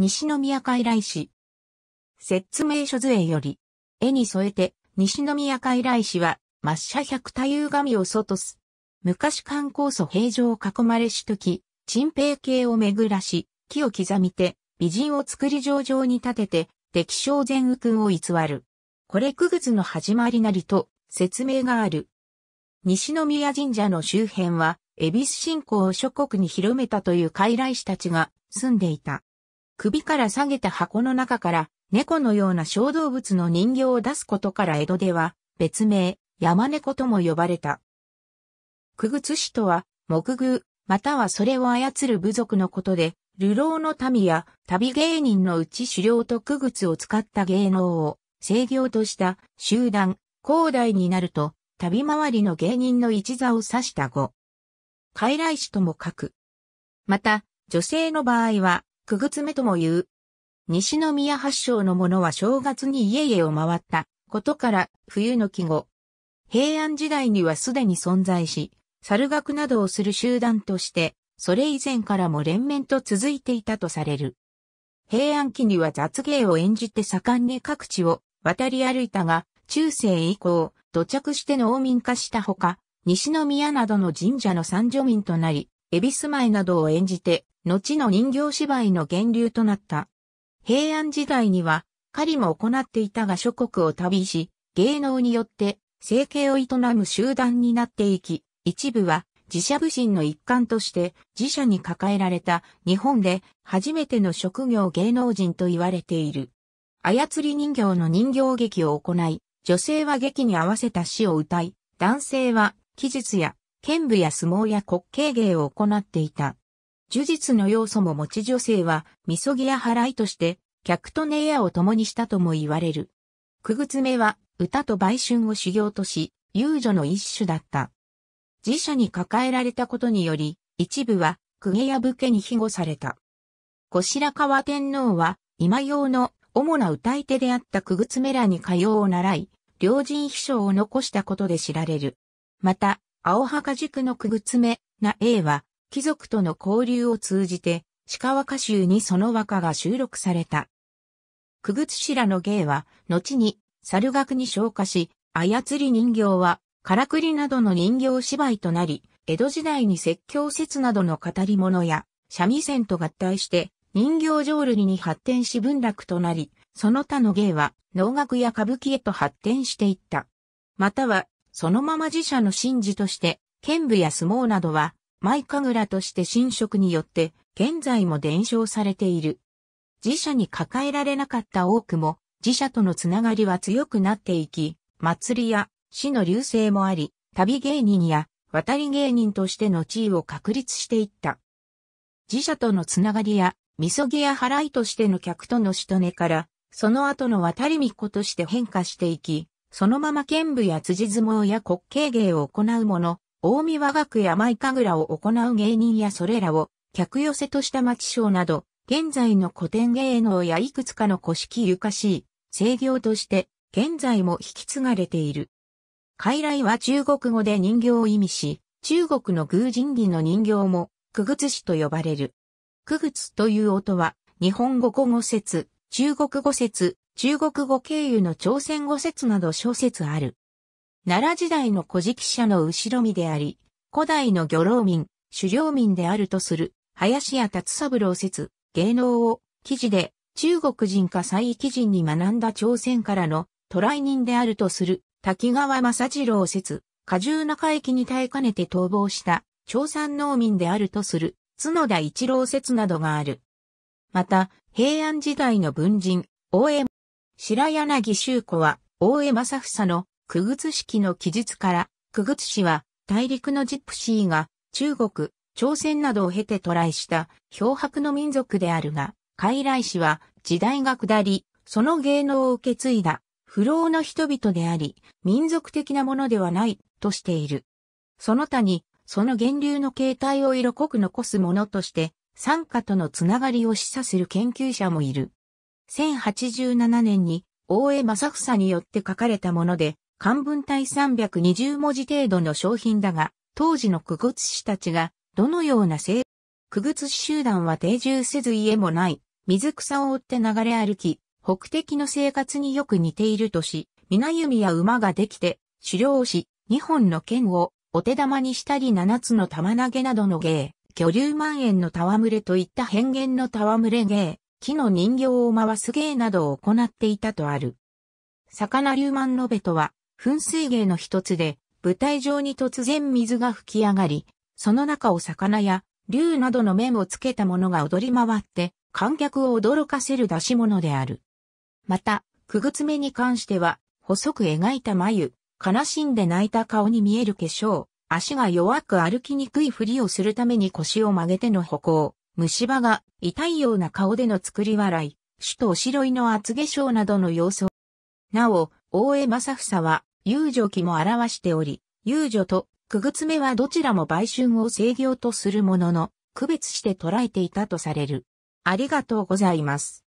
西宮海来市。説明書図絵より、絵に添えて、西宮海来市は、抹茶百太夫神を外す。昔観光祖平城を囲まれしとき、陳平系を巡らし、木を刻みて、美人を作り上々に立てて、敵将前右君を偽る。これ九月の始まりなりと説明がある。西宮神社の周辺は、恵比寿信仰を諸国に広めたという傀儡師たちが住んでいた。首から下げた箱の中から猫のような小動物の人形を出すことから江戸では別名山猫とも呼ばれた。く靴師とは木偶またはそれを操る部族のことで流浪の民や旅芸人のうち狩猟と区靴を使った芸能を制御とした集団、広大になると旅回りの芸人の一座を指した語。傀儡師とも書く。また、女性の場合は、九月つとも言う。西宮発祥のものは正月に家々を回ったことから冬の季語。平安時代にはすでに存在し、猿楽などをする集団として、それ以前からも連綿と続いていたとされる。平安期には雑芸を演じて盛んに各地を渡り歩いたが、中世以降、土着して農民化したほか、西宮などの神社の三女民となり、恵比寿前などを演じて、後の人形芝居の源流となった。平安時代には、狩りも行っていたが諸国を旅し、芸能によって生計を営む集団になっていき、一部は自社武神の一環として自社に抱えられた日本で初めての職業芸能人と言われている。操り人形の人形劇を行い、女性は劇に合わせた詩を歌い、男性は記述や剣舞や相撲や滑稽芸を行っていた。呪術の要素も持ち女性は、みそぎや払いとして、客とネ屋を共にしたとも言われる。くぐつめは、歌と売春を修行とし、遊女の一種だった。辞社に抱えられたことにより、一部は、公家や武家に庇護された。後白河天皇は、今用の主な歌い手であったくぐつめらに歌謡を習い、両人秘書を残したことで知られる。また、青墓塾の九ぐつめ、な A は、貴族との交流を通じて、鹿和歌集にその和歌が収録された。九ぐ白らの芸は、後に、猿楽に昇華し、操り人形は、からくりなどの人形芝居となり、江戸時代に説教説などの語り物や、三味線と合体して、人形浄瑠璃に発展し文楽となり、その他の芸は、能楽や歌舞伎へと発展していった。または、そのまま自社の神事として、剣舞や相撲などは、舞神楽として神職によって、現在も伝承されている。自社に抱えられなかった多くも、自社とのつながりは強くなっていき、祭りや市の流星もあり、旅芸人や渡り芸人としての地位を確立していった。自社とのつながりや、みそぎや払いとしての客とのしとねから、その後の渡り巫女として変化していき、そのまま剣舞や辻相撲や滑稽芸を行う者、大見和楽や舞神楽を行う芸人やそれらを客寄せとした町商など、現在の古典芸能やいくつかの古式ゆかしい制御として、現在も引き継がれている。傀儡は中国語で人形を意味し、中国の偶人儀の人形も、くぐつしと呼ばれる。くぐつという音は、日本語語語説、中国語説、中国語経由の朝鮮語説など小説ある。奈良時代の古事記者の後ろ身であり、古代の漁労民、狩猟民であるとする、林家達三郎説、芸能を、記事で、中国人か西域人に学んだ朝鮮からの、渡来人であるとする、滝川正次郎説、過重な海域に耐えかねて逃亡した、朝鮮農民であるとする、角田一郎説などがある。また、平安時代の文人、大江白柳修子は、大江正房の、区靴式の記述から、区靴師は、大陸のジプシーが、中国、朝鮮などを経て渡来した、漂白の民族であるが、傀儡師は、時代が下り、その芸能を受け継いだ、不老の人々であり、民族的なものではない、としている。その他に、その源流の形態を色濃く残すものとして、参加とのつながりを示唆する研究者もいる。1087年に大江正房によって書かれたもので、漢文体320文字程度の商品だが、当時の区靴師たちがどのような生、区靴師集団は定住せず家もない、水草を追って流れ歩き、北敵の生活によく似ているとし、皆弓や馬ができて、狩猟し、二本の剣をお手玉にしたり七つの玉投げなどの芸、巨竜万円の戯れといった変幻の戯れ芸、木の人形を回す芸などを行っていたとある。魚流満のべとは、噴水芸の一つで、舞台上に突然水が吹き上がり、その中を魚や竜などの面をつけたものが踊り回って、観客を驚かせる出し物である。また、くぐつめに関しては、細く描いた眉、悲しんで泣いた顔に見える化粧、足が弱く歩きにくいふりをするために腰を曲げての歩行、虫歯が痛いような顔での作り笑い、首都おしろいの厚化粧などの様子を。なお、大江正房は、遊女期も表しており、遊女と、九月目はどちらも売春を制御とするものの、区別して捉えていたとされる。ありがとうございます。